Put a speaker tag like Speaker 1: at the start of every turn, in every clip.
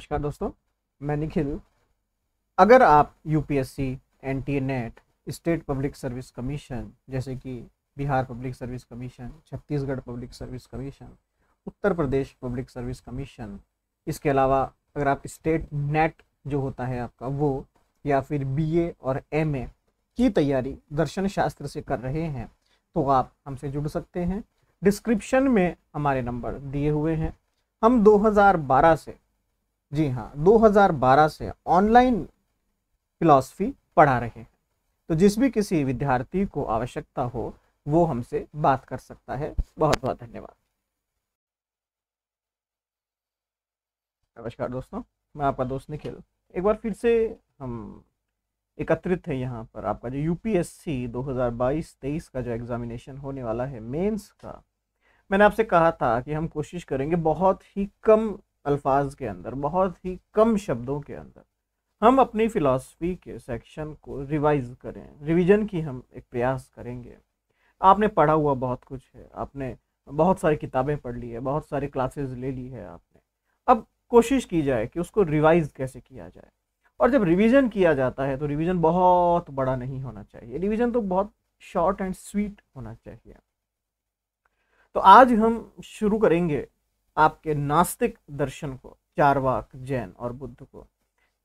Speaker 1: नमस्कार दोस्तों मैं निखिल अगर आप यूपीएससी टी NET state public service commission जैसे कि Bihar public service commission Chhattisgarh public service commission Uttar Pradesh public service commission इसके अलावा अगर आप स्टेट नेट e जो होता है आपका वो या फिर बीए और एमए की तैयारी दर्शन शास्त्र से कर रहे हैं तो आप हमसे जुड़ सकते हैं डिस्क्रिप्शन में हमारे नंबर दिए हुए हैं हम 2012 से जी हाँ 2012 से ऑनलाइन फिलॉसफी पढ़ा रहे हैं तो जिस भी किसी विद्यार्थी को आवश्यकता हो वो हमसे बात कर सकता है बहुत बहुत धन्यवाद नमस्कार दोस्तों मैं आपका दोस्त निखिल एक बार फिर से हम एकत्रित हैं यहाँ पर आपका जो यूपीएससी 2022-23 का जो एग्ज़ामिनेशन होने वाला है मेंस का मैंने आपसे कहा था कि हम कोशिश करेंगे बहुत ही कम अल्फाज के अंदर बहुत ही कम शब्दों के अंदर हम अपनी फ़िलासफ़ी के सेक्शन को रिवाइज करें रिवीजन की हम एक प्रयास करेंगे आपने पढ़ा हुआ बहुत कुछ है आपने बहुत सारी किताबें पढ़ ली है बहुत सारी क्लासेस ले ली है आपने अब कोशिश की जाए कि उसको रिवाइज कैसे किया जाए और जब रिवीजन किया जाता है तो रिवीजन बहुत बड़ा नहीं होना चाहिए रिवीजन तो बहुत शॉर्ट एंड स्वीट होना चाहिए तो आज हम शुरू करेंगे आपके नास्तिक दर्शन को चारवाक जैन और बुद्ध को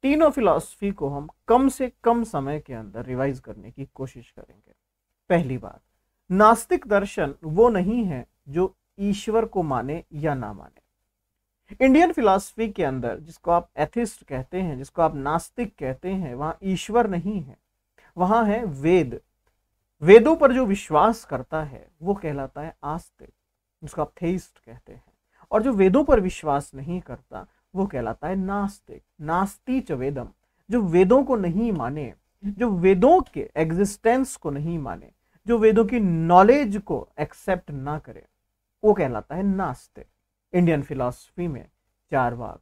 Speaker 1: तीनों फिलॉसफी को हम कम से कम समय के अंदर रिवाइज करने की कोशिश करेंगे पहली बात नास्तिक दर्शन वो नहीं है जो ईश्वर को माने या ना माने इंडियन फिलॉसफी के अंदर जिसको आप एथिस्ट कहते हैं जिसको आप नास्तिक कहते हैं वहां ईश्वर नहीं है वहां है वेद वेदों पर जो विश्वास करता है वो कहलाता है आस्तिक जिसको आप थेइस्ट कहते हैं और जो वेदों पर विश्वास नहीं करता वो कहलाता है नास्तिक नास्ती च वेदम जो वेदों को नहीं माने जो वेदों के एग्जिस्टेंस को नहीं माने जो वेदों की नॉलेज को एक्सेप्ट ना करे वो कहलाता है नास्तिक इंडियन फिलॉसफी में चारवाक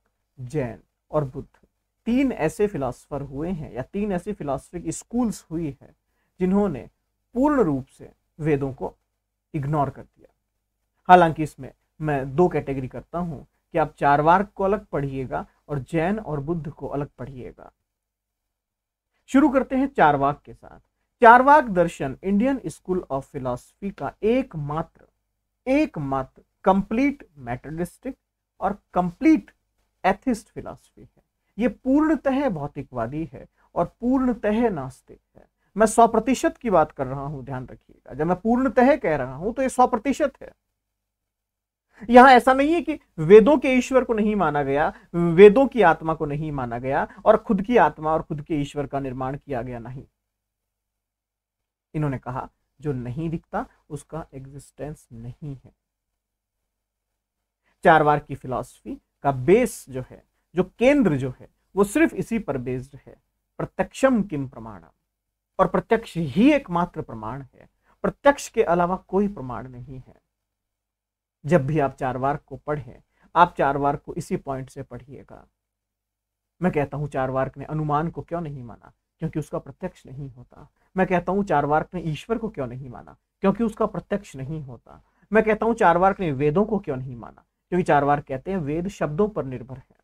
Speaker 1: जैन और बुद्ध तीन ऐसे फिलासफर हुए हैं या तीन ऐसी फिलासफिक स्कूल्स हुई है जिन्होंने पूर्ण रूप से वेदों को इग्नोर कर दिया हालांकि इसमें मैं दो कैटेगरी करता हूँ कि आप वार्क को अलग पढ़िएगा और जैन और बुद्ध को अलग पढ़िएगा शुरू करते हैं चारवाक के साथ चारवाक दर्शन इंडियन स्कूल ऑफ फिलोसफी का एकमात्र एकमात्र कंप्लीट मैटरिस्टिक और कंप्लीट एथिस्ट फिलोसफी है ये पूर्णतः भौतिकवादी है और पूर्णतः नास्तिक है मैं सौ प्रतिशत की बात कर रहा हूं ध्यान रखिएगा जब मैं पूर्णतः कह रहा हूं तो ये सौ प्रतिशत है यहां ऐसा नहीं है कि वेदों के ईश्वर को नहीं माना गया वेदों की आत्मा को नहीं माना गया और खुद की आत्मा और खुद के ईश्वर का निर्माण किया गया नहीं इन्होंने कहा जो नहीं दिखता उसका एग्जिस्टेंस नहीं है चार बार की फिलॉसफी का बेस जो है जो केंद्र जो है वो सिर्फ इसी पर बेस्ड है प्रत्यक्षम किम प्रमाणम और प्रत्यक्ष ही एकमात्र प्रमाण है प्रत्यक्ष के अलावा कोई प्रमाण नहीं है जब भी आप चारवार को पढ़ें आप चारवार को इसी पॉइंट से पढ़िएगा मैं कहता हूँ चारवार्क ने अनुमान को क्यों नहीं माना क्योंकि उसका प्रत्यक्ष नहीं होता मैं कहता हूँ चारवार्क ने ईश्वर को क्यों नहीं माना क्योंकि उसका प्रत्यक्ष नहीं होता मैं कहता हूँ चारवार्क ने वेदों को क्यों नहीं माना क्योंकि चारवार्क कहते हैं वेद शब्दों पर निर्भर है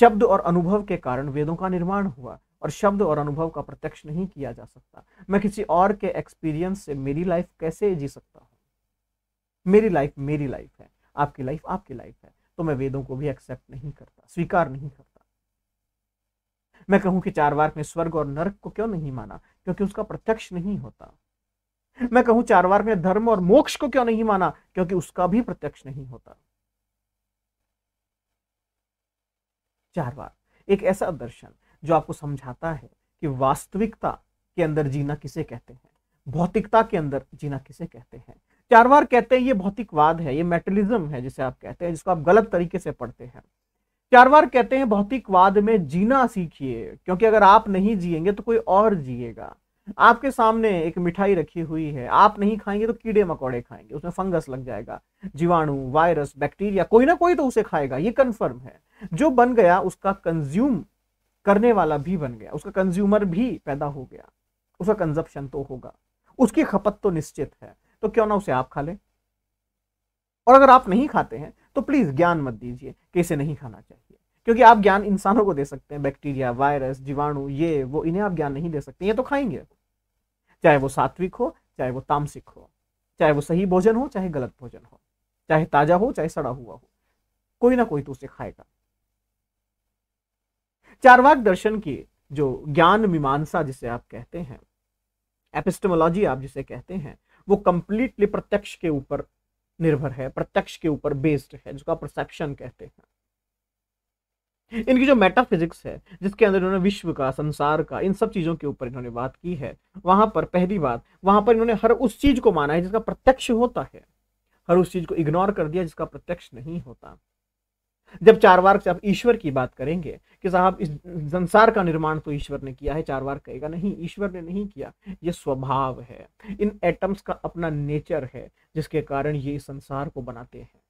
Speaker 1: शब्द और अनुभव के कारण वेदों का निर्माण हुआ और शब्द और अनुभव का प्रत्यक्ष नहीं किया जा सकता मैं किसी और के एक्सपीरियंस से मेरी लाइफ कैसे जी सकता हूँ मेरी लाइफ मेरी लाइफ है आपकी लाइफ आपकी लाइफ है तो मैं वेदों को भी एक्सेप्ट नहीं करता स्वीकार नहीं करता मैं कहूं कि चार वार्क में स्वर्ग और नर्क को क्यों नहीं माना क्योंकि उसका प्रत्यक्ष नहीं होता मैं कहूं चार वार्क में धर्म और मोक्ष को क्यों नहीं माना क्योंकि उसका भी प्रत्यक्ष नहीं होता चार बार एक ऐसा दर्शन जो आपको समझाता है कि वास्तविकता के अंदर जीना किसे कहते हैं भौतिकता के अंदर जीना किसे कहते हैं चारवार कहते हैं ये भौतिकवाद है ये मेटलिज्म है जिसे आप कहते हैं जिसको आप गलत तरीके से पढ़ते हैं चारवार कहते हैं भौतिकवाद में जीना सीखिए क्योंकि अगर आप नहीं जिएंगे तो कोई और जिएगा आपके सामने एक मिठाई रखी हुई है आप नहीं खाएंगे तो कीड़े मकोड़े खाएंगे उसमें फंगस लग जाएगा जीवाणु वायरस बैक्टीरिया कोई ना कोई तो उसे खाएगा ये कंफर्म है जो बन गया उसका कंज्यूम करने वाला भी बन गया उसका कंज्यूमर भी पैदा हो गया उसका कंजप्शन तो होगा उसकी खपत तो निश्चित है तो क्यों ना उसे आप खा लें और अगर आप नहीं खाते हैं तो प्लीज़ ज्ञान मत दीजिए कि इसे नहीं खाना चाहिए क्योंकि आप ज्ञान इंसानों को दे सकते हैं बैक्टीरिया वायरस जीवाणु ये वो इन्हें आप ज्ञान नहीं दे सकते ये तो खाएंगे चाहे वो सात्विक हो चाहे वो तामसिक हो चाहे वो सही भोजन हो चाहे गलत भोजन हो चाहे ताजा हो चाहे सड़ा हुआ हो कोई ना कोई तो उसे खाएगा चारवाक दर्शन की जो ज्ञान मीमांसा जिसे आप कहते हैं एपिस्टमोलॉजी आप जिसे कहते हैं वो कंप्लीटली प्रत्यक्ष के ऊपर निर्भर है प्रत्यक्ष के ऊपर बेस्ड है जिसको परसेप्शन कहते हैं इनकी जो मेटाफिजिक्स है जिसके अंदर इन्होंने विश्व का संसार का इन सब चीज़ों के ऊपर इन्होंने बात की है वहां पर पहली बात वहां पर इन्होंने हर उस चीज़ को माना है जिसका प्रत्यक्ष होता है हर उस चीज़ को इग्नोर कर दिया जिसका प्रत्यक्ष नहीं होता जब चार वार से आप ईश्वर की बात करेंगे कि साहब इस संसार का निर्माण तो ईश्वर ने किया है चार वार कहेगा नहीं ईश्वर ने नहीं किया ये स्वभाव है इन एटम्स का अपना नेचर है जिसके कारण ये इस संसार को बनाते हैं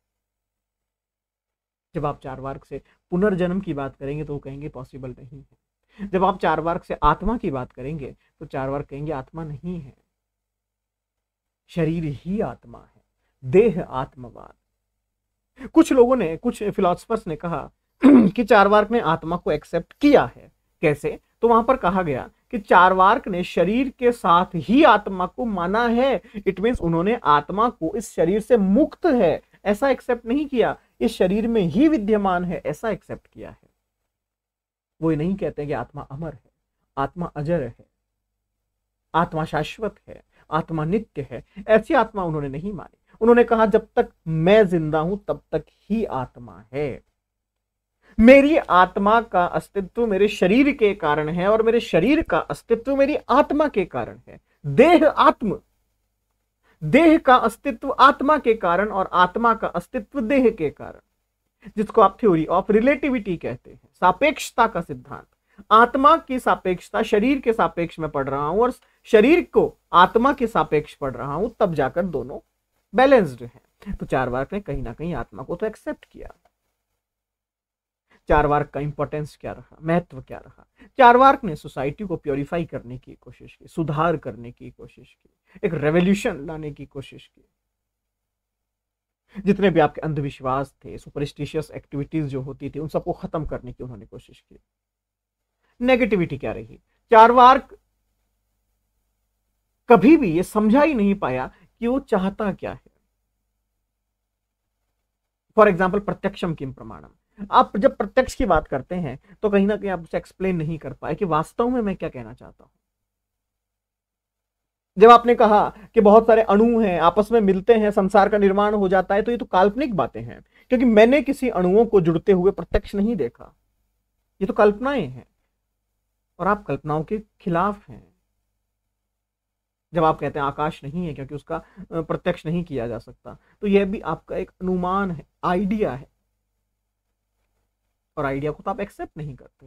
Speaker 1: जब आप चार वार्क से पुनर्जन्म की बात करेंगे तो वो कहेंगे पॉसिबल नहीं है जब आप चार वार्क से आत्मा की बात करेंगे तो चार वार्क कहेंगे आत्मा नहीं है शरीर ही आत्मा है देह आत्मवाद कुछ लोगों ने कुछ फिलोसफर्स ने कहा कि चारवार्क ने आत्मा को एक्सेप्ट किया है कैसे तो वहां पर कहा गया कि चारवार्क ने शरीर के साथ ही आत्मा को माना है इट मीन उन्होंने आत्मा को इस शरीर से मुक्त है ऐसा एक्सेप्ट नहीं किया इस शरीर में ही विद्यमान है ऐसा एक्सेप्ट किया है वो ये नहीं कहते कि आत्मा अमर है आत्मा अजर है आत्मा शाश्वत है आत्मा नित्य है ऐसी आत्मा उन्होंने नहीं मानी उन्होंने कहा जब तक मैं जिंदा हूं तब तक ही आत्मा है मेरी आत्मा का अस्तित्व मेरे शरीर के कारण है और मेरे शरीर का अस्तित्व मेरी आत्मा के कारण है देह आत्म देह का अस्तित्व आत्मा के कारण और आत्मा का अस्तित्व देह के कारण जिसको आप थ्योरी ऑफ रिलेटिविटी कहते हैं सापेक्षता का सिद्धांत आत्मा की सापेक्षता शरीर के सापेक्ष में पढ़ रहा हूं और शरीर को आत्मा के सापेक्ष पढ़ रहा हूं तब जाकर दोनों बैलेंस्ड है तो चार वार्क ने कहीं ना कहीं आत्मा को तो एक्सेप्ट किया चार वार्क का इंपॉर्टेंस क्या रहा महत्व क्या रहा चार वार्क ने सोसाइटी को प्योरीफाई करने की कोशिश की सुधार करने की कोशिश की एक रेवोल्यूशन लाने की कोशिश की जितने भी आपके अंधविश्वास थे सुपरस्टिशियस एक्टिविटीज जो होती थी उन सबको खत्म करने की उन्होंने कोशिश की नेगेटिविटी क्या रही चार वार्क कभी भी ये समझा ही नहीं पाया कि वो चाहता क्या है फॉर एग्जाम्पल प्रत्यक्षम किम प्रमाणम आप जब प्रत्यक्ष की बात करते हैं तो कहीं ना कहीं आप उसे एक्सप्लेन नहीं कर पाए कि वास्तव में मैं क्या कहना चाहता हूं जब आपने कहा कि बहुत सारे अणु हैं आपस में मिलते हैं संसार का निर्माण हो जाता है तो ये तो काल्पनिक बातें हैं क्योंकि मैंने किसी अणुओं को जुड़ते हुए प्रत्यक्ष नहीं देखा ये तो कल्पनाएं हैं और आप कल्पनाओं के खिलाफ हैं जब आप कहते हैं आकाश नहीं है क्योंकि उसका प्रत्यक्ष नहीं किया जा सकता तो यह भी आपका एक अनुमान है आइडिया है और आइडिया को तो आप एक्सेप्ट नहीं करते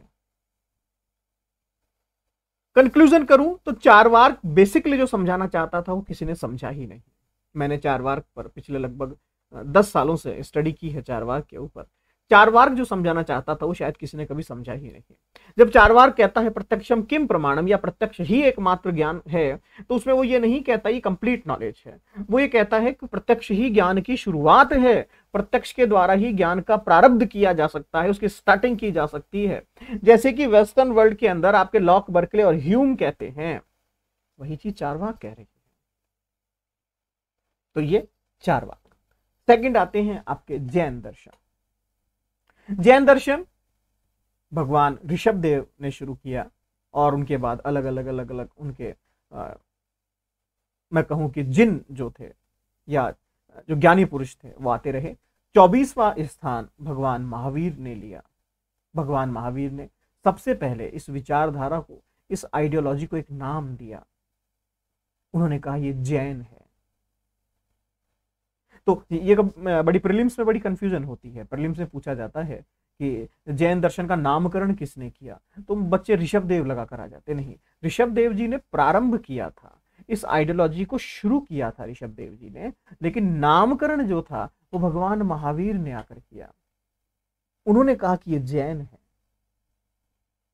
Speaker 1: कंक्लूजन करूं तो चार वार्क बेसिकली जो समझाना चाहता था वो किसी ने समझा ही नहीं मैंने चार वार्क पर पिछले लगभग दस सालों से स्टडी की है चार वार्क के ऊपर चारवार जो समझाना चाहता था वो शायद किसी ने कभी समझा ही नहीं जब चारवार कहता है प्रत्यक्षम किम प्रमाणम या प्रत्यक्ष ही एकमात्र ज्ञान है तो उसमें वो ये नहीं कहता ये कंप्लीट नॉलेज है वो ये कहता है कि प्रत्यक्ष ही ज्ञान की शुरुआत है प्रत्यक्ष के द्वारा ही ज्ञान का प्रारब्ध किया जा सकता है उसकी स्टार्टिंग की जा सकती है जैसे कि वेस्टर्न वर्ल्ड के अंदर आपके लॉक बर्कले और ह्यूम कहते हैं वही चीज चारवाक कह रही है तो ये चारवाक सेकंड आते हैं आपके जैन दर्शन जैन दर्शन भगवान ऋषभ देव ने शुरू किया और उनके बाद अलग अलग अलग अलग उनके आ, मैं कहूं कि जिन जो थे या जो ज्ञानी पुरुष थे वो आते रहे चौबीसवा स्थान भगवान महावीर ने लिया भगवान महावीर ने सबसे पहले इस विचारधारा को इस आइडियोलॉजी को एक नाम दिया उन्होंने कहा ये जैन है तो ये बड़ी प्रिलिम्स में बड़ी कंफ्यूजन होती है प्रिलिम्स में पूछा जाता है कि जैन दर्शन का नामकरण किसने किया तो बच्चे ऋषभ देव लगा कर आ जाते नहीं ऋषभ देव जी ने प्रारंभ किया था इस आइडियोलॉजी को शुरू किया था ऋषभ देव जी ने लेकिन नामकरण जो था वो भगवान महावीर ने आकर किया उन्होंने कहा कि ये जैन है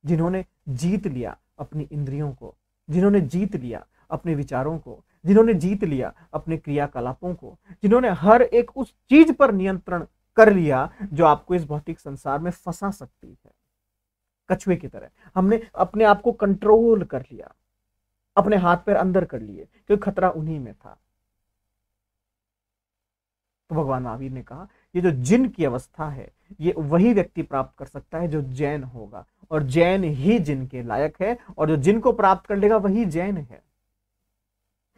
Speaker 1: जिन्होंने जीत लिया अपनी इंद्रियों को जिन्होंने जीत लिया अपने विचारों को जिन्होंने जीत लिया अपने क्रियाकलापों को जिन्होंने हर एक उस चीज पर नियंत्रण कर लिया जो आपको इस भौतिक संसार में फंसा सकती है कछुए की तरह हमने अपने आप को कंट्रोल कर लिया अपने हाथ पैर अंदर कर लिए क्योंकि खतरा उन्हीं में था तो भगवान महावीर ने कहा ये जो जिन की अवस्था है ये वही व्यक्ति प्राप्त कर सकता है जो जैन होगा और जैन ही जिन के लायक है और जो जिन को प्राप्त कर लेगा वही जैन है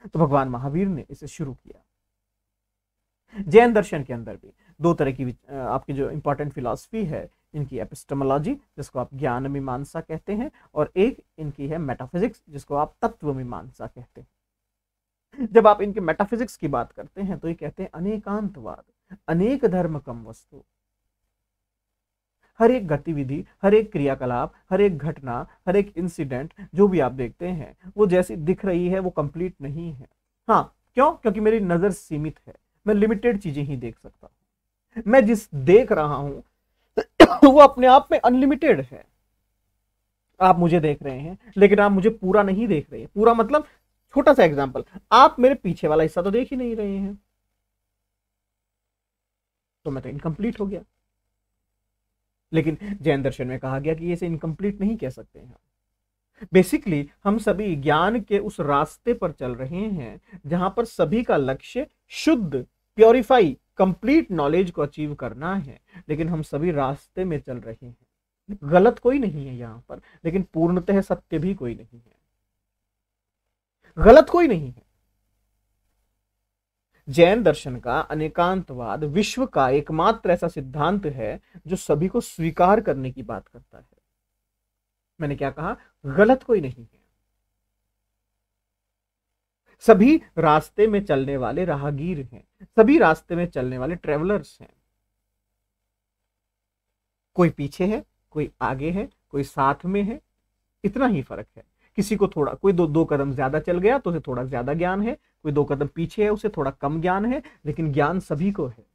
Speaker 1: तो भगवान महावीर ने इसे शुरू किया जैन दर्शन के अंदर भी दो तरह की आपकी जो इंपॉर्टेंट फिलॉसफी है इनकी एपिस्टमोलॉजी जिसको आप ज्ञान मीमांसा कहते हैं और एक इनकी है मेटाफिजिक्स जिसको आप तत्व मीमांसा कहते हैं जब आप इनके मेटाफिजिक्स की बात करते हैं तो ये कहते हैं अनेकांतवाद अनेक धर्म कम वस्तु हर एक गतिविधि हर एक क्रियाकलाप हर एक घटना हर एक इंसिडेंट जो भी आप देखते हैं वो जैसी दिख रही है वो कंप्लीट नहीं है हाँ क्यों क्योंकि मेरी नज़र सीमित है मैं लिमिटेड चीज़ें ही देख सकता हूं मैं जिस देख रहा हूं वो अपने आप में अनलिमिटेड है आप मुझे देख रहे हैं लेकिन आप मुझे पूरा नहीं देख रहे पूरा मतलब छोटा सा एग्जाम्पल आप मेरे पीछे वाला हिस्सा तो देख ही नहीं रहे हैं तो मैं तो इनकम्प्लीट हो गया लेकिन जैन दर्शन में कहा गया कि इसे इनकम्प्लीट नहीं कह सकते हैं बेसिकली हम सभी ज्ञान के उस रास्ते पर चल रहे हैं जहां पर सभी का लक्ष्य शुद्ध प्योरीफाई कंप्लीट नॉलेज को अचीव करना है लेकिन हम सभी रास्ते में चल रहे हैं गलत कोई नहीं है यहां पर लेकिन पूर्णतः सत्य भी कोई नहीं है गलत कोई नहीं है जैन दर्शन का अनेकांतवाद विश्व का एकमात्र ऐसा सिद्धांत है जो सभी को स्वीकार करने की बात करता है मैंने क्या कहा गलत कोई नहीं है सभी रास्ते में चलने वाले राहगीर हैं सभी रास्ते में चलने वाले ट्रेवलर्स हैं कोई पीछे है कोई आगे है कोई साथ में है इतना ही फर्क है किसी को थोड़ा कोई दो दो कदम ज्यादा चल गया तो उसे थोड़ा ज्यादा ज्ञान है कोई दो कदम पीछे है उसे थोड़ा कम ज्ञान है लेकिन ज्ञान सभी को है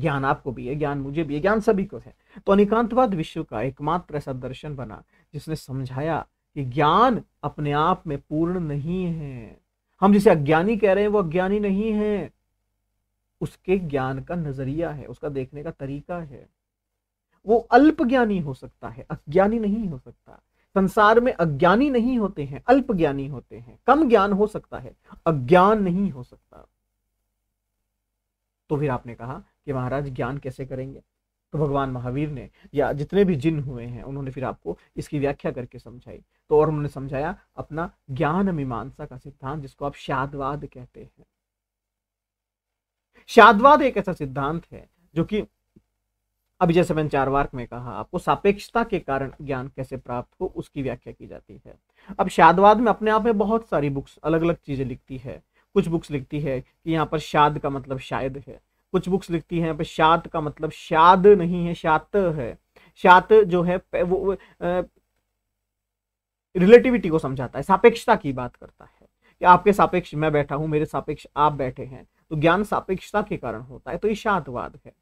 Speaker 1: ज्ञान आपको भी है ज्ञान मुझे भी है ज्ञान सभी को है तो अनिकांतवाद विश्व का एकमात्र ऐसा दर्शन बना जिसने समझाया कि ज्ञान अपने आप में पूर्ण नहीं है हम जिसे अज्ञानी कह रहे हैं वो अज्ञानी नहीं है उसके ज्ञान का नजरिया है उसका देखने का तरीका है वो अल्प ज्ञानी हो सकता है अज्ञानी नहीं हो सकता संसार में अज्ञानी नहीं होते हैं अल्प ज्ञानी होते हैं कम ज्ञान हो सकता है अज्ञान नहीं हो सकता तो फिर आपने कहा कि महाराज ज्ञान कैसे करेंगे तो भगवान महावीर ने या जितने भी जिन हुए हैं उन्होंने फिर आपको इसकी व्याख्या करके समझाई तो और उन्होंने समझाया अपना ज्ञान मीमांसा का सिद्धांत जिसको आप शादवाद कहते हैं शादवाद एक ऐसा सिद्धांत है जो कि अब जैसे मैंने चार वार्क में कहा आपको सापेक्षता के कारण ज्ञान कैसे प्राप्त हो उसकी व्याख्या की जाती है अब शादवाद में अपने आप में बहुत सारी बुक्स अलग अलग चीज़ें लिखती है कुछ बुक्स लिखती है कि यहाँ पर शाद का मतलब शायद है कुछ बुक्स लिखती है यहाँ पर शात का मतलब शाद नहीं है शात है शात जो है वो रिलेटिविटी को समझाता है सापेक्षता की बात करता है कि आपके सापेक्ष मैं बैठा हूं मेरे सापेक्ष आप बैठे हैं तो ज्ञान सापेक्षता के कारण होता है तो ये शातवाद है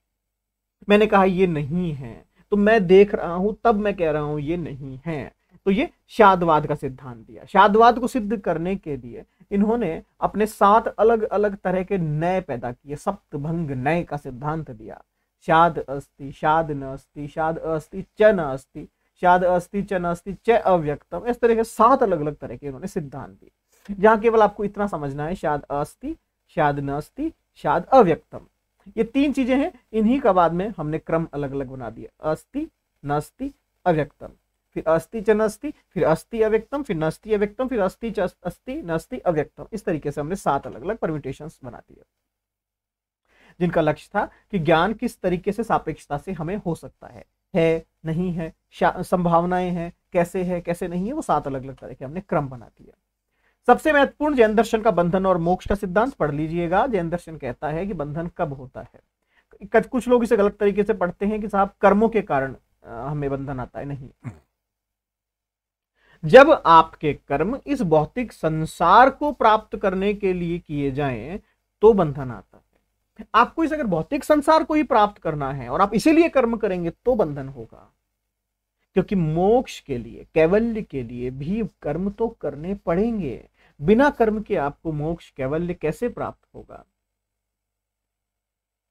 Speaker 1: मैंने कहा ये नहीं है तो मैं देख रहा हूं तब मैं कह रहा हूं ये नहीं है तो ये शादवाद का सिद्धांत दिया शादवाद को सिद्ध करने के लिए इन्होंने अपने सात अलग अलग तरह के नए पैदा किए सप्तभंग नए का सिद्धांत दिया शाद अस्थि शाद न अस्थि शाद अस्थि च न अस्थि शाद अस्थि च न अस्थि च अव्यक्तम इस तरह के सात अलग अलग तरह के इन्होंने सिद्धांत दिए जहाँ केवल आपको इतना समझना है शाद अस्थि शाद न अस्थि शाद अव्यक्तम ये तीन चीजें हैं इन्हीं का बाद में हमने क्रम अलग अलग बना दिया अस्थि नस्ति अव्यक्तम फिर अस्थि च नस्ति फिर अस्थि अव्यक्तम फिर नस्ति अव्यक्तम फिर अस्थि च अस्थि नस्ति अव्यक्तम इस तरीके से हमने सात अलग अलग परमिटेशन बना दिए जिनका लक्ष्य था कि ज्ञान किस तरीके से सापेक्षता से हमें हो सकता है है नहीं है संभावनाएं हैं कैसे है कैसे नहीं है वो सात अलग अलग तरह के हमने क्रम बना दिया सबसे महत्वपूर्ण जैन दर्शन का बंधन और मोक्ष का सिद्धांत पढ़ लीजिएगा जैन दर्शन कहता है कि बंधन कब होता है कुछ लोग इसे गलत तरीके से पढ़ते हैं कि साहब कर्मों के कारण हमें बंधन आता है नहीं जब आपके कर्म इस भौतिक संसार को प्राप्त करने के लिए किए जाएं तो बंधन आता है आपको इस अगर भौतिक संसार को ही प्राप्त करना है और आप इसीलिए कर्म करेंगे तो बंधन होगा क्योंकि मोक्ष के लिए कैवल्य के लिए भी कर्म तो करने पड़ेंगे बिना कर्म के आपको मोक्ष कैवल्य कैसे प्राप्त होगा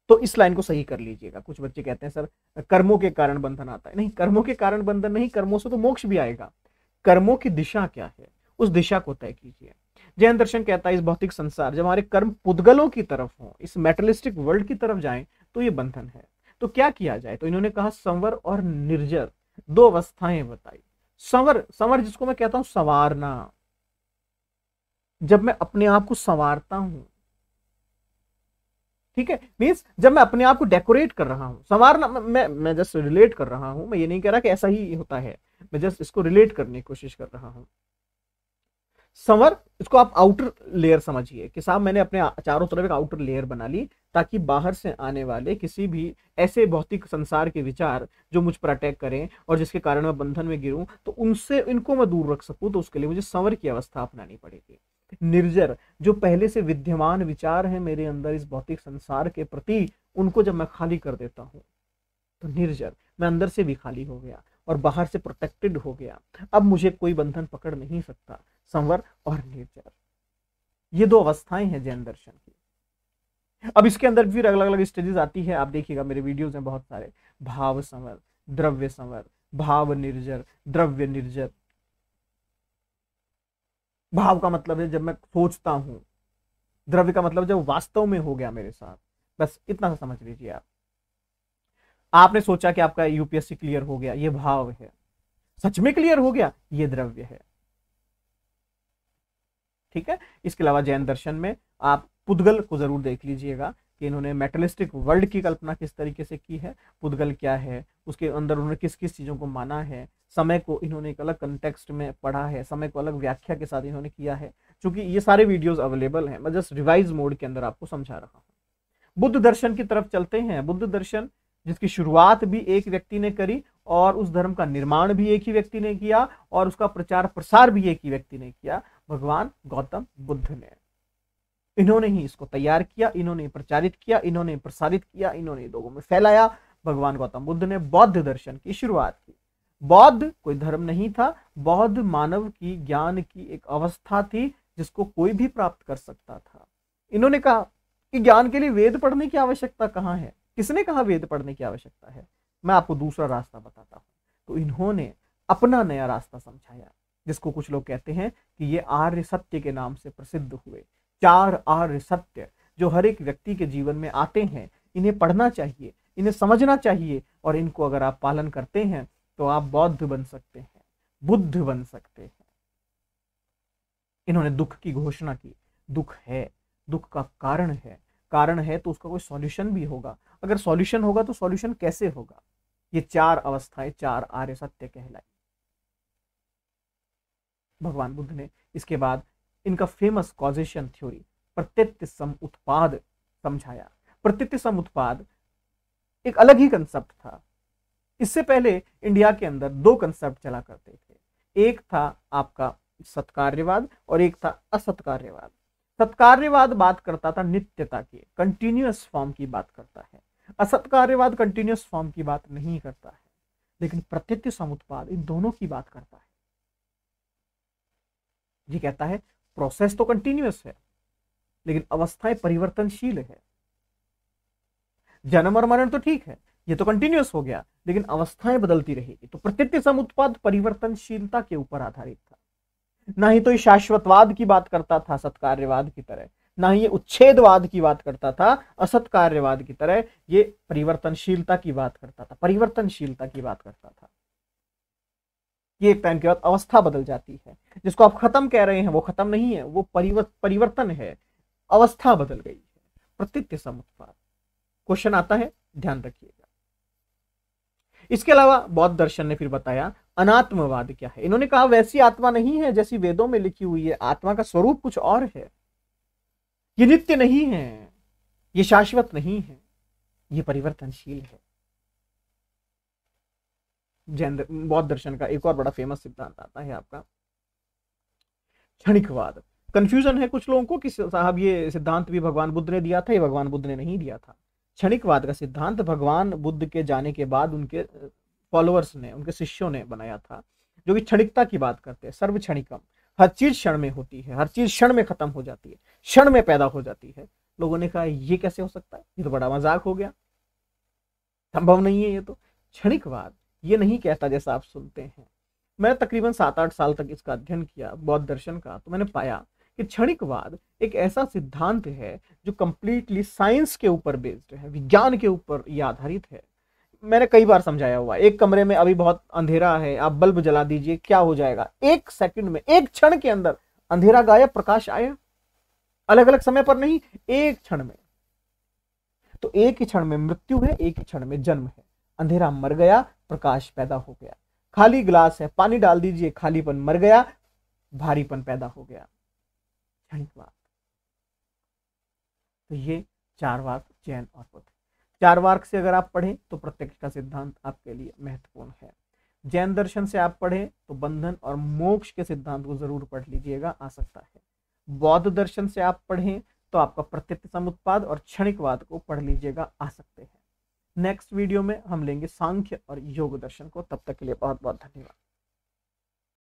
Speaker 1: तो इस लाइन को सही कर लीजिएगा कुछ बच्चे कहते हैं सर कर्मों के कारण बंधन आता है नहीं कर्मों के कारण बंधन नहीं कर्मों से तो मोक्ष भी आएगा कर्मों की दिशा क्या है उस दिशा को तय कीजिए जैन दर्शन कहता है इस भौतिक संसार जब हमारे कर्म पुद्गलों की तरफ हो इस मेटलिस्टिक वर्ल्ड की तरफ जाए तो ये बंधन है तो क्या किया जाए तो इन्होंने कहा संवर और निर्जर दो अवस्थाएं बताई संवर संवर जिसको मैं कहता हूं संवारना जब मैं अपने आप को संवारता हूं ठीक है मीन्स जब मैं अपने आप को डेकोरेट कर रहा हूं संवारना मैं मैं जस्ट रिलेट कर रहा हूं मैं ये नहीं कह रहा कि ऐसा ही होता है मैं जस्ट इसको रिलेट करने की कोशिश कर रहा हूं संवर इसको आप आउटर लेयर समझिए कि साहब मैंने अपने चारों तरफ एक आउटर लेयर बना ली ताकि बाहर से आने वाले किसी भी ऐसे भौतिक संसार के विचार जो मुझ पर अटैक करें और जिसके कारण मैं बंधन में गिरूं तो उनसे इनको मैं दूर रख सकूं तो उसके लिए मुझे संवर की अवस्था अपनानी पड़ेगी निर्जर जो पहले से विद्यमान विचार हैं मेरे अंदर इस भौतिक संसार के प्रति उनको जब मैं खाली कर देता हूँ तो निर्जर मैं अंदर से भी खाली हो गया और बाहर से प्रोटेक्टेड हो गया अब मुझे कोई बंधन पकड़ नहीं सकता संवर और निर्जर ये दो अवस्थाएं हैं जैन दर्शन की अब इसके अंदर फिर अलग अलग स्टेजेस आती है आप देखिएगा मेरे वीडियोज हैं बहुत सारे भाव संवर द्रव्य संवर भाव निर्जर द्रव्य निर्जर भाव का मतलब है जब मैं सोचता हूँ द्रव्य का मतलब जब वास्तव में हो गया मेरे साथ बस इतना सा समझ लीजिए आप आपने सोचा कि आपका यूपीएससी क्लियर हो गया ये भाव है सच में क्लियर हो गया ये द्रव्य है ठीक है इसके अलावा जैन दर्शन में आप पुद्गल को जरूर देख लीजिएगा कि इन्होंने मेटलिस्टिक वर्ल्ड की कल्पना किस तरीके से की है पुद्गल क्या है उसके अंदर उन्होंने किस किस चीज़ों को माना है समय को इन्होंने एक अलग कंटेक्सट में पढ़ा है समय को अलग व्याख्या के साथ इन्होंने किया है क्योंकि ये सारे वीडियोस अवेलेबल हैं मैं जस्ट रिवाइज मोड के अंदर आपको समझा रहा हूँ बुद्ध दर्शन की तरफ चलते हैं बुद्ध दर्शन जिसकी शुरुआत भी एक व्यक्ति ने करी और उस धर्म का निर्माण भी एक ही व्यक्ति ने किया और उसका प्रचार प्रसार भी एक ही व्यक्ति ने किया भगवान गौतम बुद्ध ने इन्होंने ही इसको तैयार किया इन्होंने प्रचारित किया इन्होंने प्रसारित किया इन्होंने लोगों में फैलाया भगवान गौतम बुद्ध ने बौद्ध दर्शन की शुरुआत की बौद्ध कोई धर्म नहीं था बौद्ध मानव की ज्ञान की एक अवस्था थी जिसको कोई भी प्राप्त कर सकता था इन्होंने कहा कि ज्ञान के लिए वेद पढ़ने की आवश्यकता कहाँ है किसने कहा वेद पढ़ने की आवश्यकता है मैं आपको दूसरा रास्ता बताता हूँ तो इन्होंने अपना नया रास्ता समझाया जिसको कुछ लोग कहते हैं कि ये आर्य सत्य के नाम से प्रसिद्ध हुए चार आर्य सत्य जो हर एक व्यक्ति के जीवन में आते हैं इन्हें पढ़ना चाहिए इन्हें समझना चाहिए और इनको अगर आप पालन करते हैं तो आप बौद्ध बन सकते हैं बुद्ध बन सकते हैं इन्होंने दुख की घोषणा की दुख है दुख का कारण है कारण है तो उसका कोई सॉल्यूशन भी होगा अगर सॉल्यूशन होगा तो सॉल्यूशन कैसे होगा ये चार अवस्थाएं चार आर्य सत्य कहलाई भगवान बुद्ध ने इसके बाद इनका फेमस कॉजेशन थ्योरी प्रत्यत्य सम उत्पाद समझाया प्रत्यत्य सम उत्पाद एक अलग ही कंसेप्ट था इससे पहले इंडिया के अंदर दो कंसेप्ट चला करते थे एक था आपका सत्कार्यवाद और एक था असत्कार्यवाद सत्कार्यवाद बात करता था नित्यता की कंटिन्यूस फॉर्म की बात करता है असत्कार्यवाद कंटिन्यूस फॉर्म की बात नहीं करता है लेकिन प्रत्यक्ष समुत्पाद इन दोनों की बात करता है ये कहता है प्रोसेस तो कंटिन्यूस है लेकिन अवस्थाएं परिवर्तनशील है जन्म और मरण तो ठीक है ये तो कंटिन्यूस हो गया लेकिन अवस्थाएं बदलती रहेगी तो प्रत्यक्ष समुत्पाद परिवर्तनशीलता के ऊपर आधारित था ना ही तो ये शाश्वतवाद की बात करता था सत्कार्यवाद की तरह ना ही ये उच्छेदवाद की बात करता था असत कार्यवाद की तरह ये परिवर्तनशीलता की बात करता था परिवर्तनशीलता की बात करता था ये एक टाइम के बाद अवस्था बदल जाती है जिसको आप खत्म कह रहे हैं वो खत्म नहीं है वो परिवर्तन है अवस्था बदल गई है प्रतित्य समुत्पाद क्वेश्चन आता है ध्यान रखिए इसके अलावा बौद्ध दर्शन ने फिर बताया अनात्मवाद क्या है इन्होंने कहा वैसी आत्मा नहीं है जैसी वेदों में लिखी हुई है आत्मा का स्वरूप कुछ और है ये नित्य नहीं है ये शाश्वत नहीं है ये परिवर्तनशील है जैन बौद्ध दर्शन का एक और बड़ा फेमस सिद्धांत आता है आपका क्षणिकवाद कंफ्यूजन है कुछ लोगों को कि साहब ये सिद्धांत भी भगवान बुद्ध ने दिया था ये भगवान बुद्ध ने नहीं दिया था क्षणिकवाद का सिद्धांत भगवान बुद्ध के जाने के बाद उनके फॉलोअर्स ने उनके शिष्यों ने बनाया था जो कि क्षणिकता की बात करते हैं सर्व क्षणिकम हर चीज क्षण में होती है हर चीज क्षण में खत्म हो जाती है क्षण में पैदा हो जाती है लोगों ने कहा ये कैसे हो सकता है ये तो बड़ा मजाक हो गया संभव नहीं है ये तो क्षणिकवाद ये नहीं कहता जैसा आप सुनते हैं मैं तकरीबन सात आठ साल तक इसका अध्ययन किया बौद्ध दर्शन का तो मैंने पाया कि क्षणिकवाद एक ऐसा सिद्धांत है जो कंप्लीटली साइंस के ऊपर बेस्ड है विज्ञान के ऊपर ये आधारित है मैंने कई बार समझाया हुआ एक कमरे में अभी बहुत अंधेरा है आप बल्ब जला दीजिए क्या हो जाएगा एक सेकंड में एक क्षण के अंदर अंधेरा गायब प्रकाश आया अलग अलग समय पर नहीं एक क्षण में तो एक ही क्षण में मृत्यु है एक ही क्षण में जन्म है अंधेरा मर गया प्रकाश पैदा हो गया खाली ग्लास है पानी डाल दीजिए खालीपन मर गया भारीपन पैदा हो गया एंड द्वार तो ये चार वार्क जैन और बुद्ध चार वार्क से अगर आप पढ़ें तो प्रत्यक्ष का सिद्धांत आपके लिए महत्वपूर्ण है जैन दर्शन से आप पढ़ें तो बंधन और मोक्ष के सिद्धांत को जरूर पढ़ लीजिएगा आ सकता है बौद्ध दर्शन से आप पढ़ें तो आपका प्रत्यक्ष समुत्पाद और क्षणिकवाद को पढ़ लीजिएगा आ सकते हैं नेक्स्ट वीडियो में हम लेंगे सांख्य और योग दर्शन को तब तक के लिए बहुत बहुत धन्यवाद